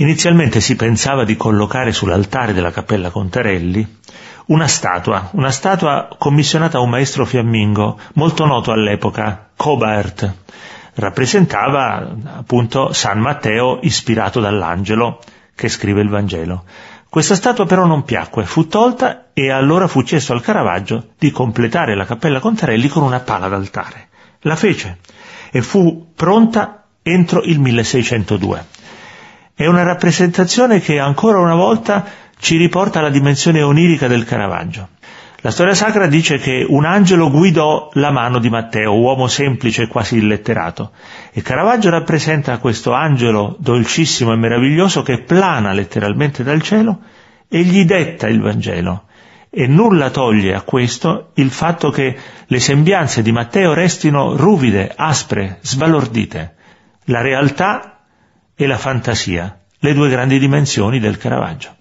Inizialmente si pensava di collocare sull'altare della Cappella Contarelli una statua, una statua commissionata a un maestro fiammingo molto noto all'epoca, Cobart. Rappresentava appunto San Matteo ispirato dall'angelo che scrive il Vangelo. Questa statua però non piacque, fu tolta e allora fu chiesto al Caravaggio di completare la Cappella Contarelli con una pala d'altare. La fece e fu pronta entro il 1602. È una rappresentazione che ancora una volta ci riporta alla dimensione onirica del Caravaggio. La storia sacra dice che un angelo guidò la mano di Matteo, uomo semplice e quasi illetterato, e Caravaggio rappresenta questo angelo dolcissimo e meraviglioso che plana letteralmente dal cielo e gli detta il Vangelo. E nulla toglie a questo il fatto che le sembianze di Matteo restino ruvide, aspre, sbalordite. La realtà e la fantasia, le due grandi dimensioni del Caravaggio.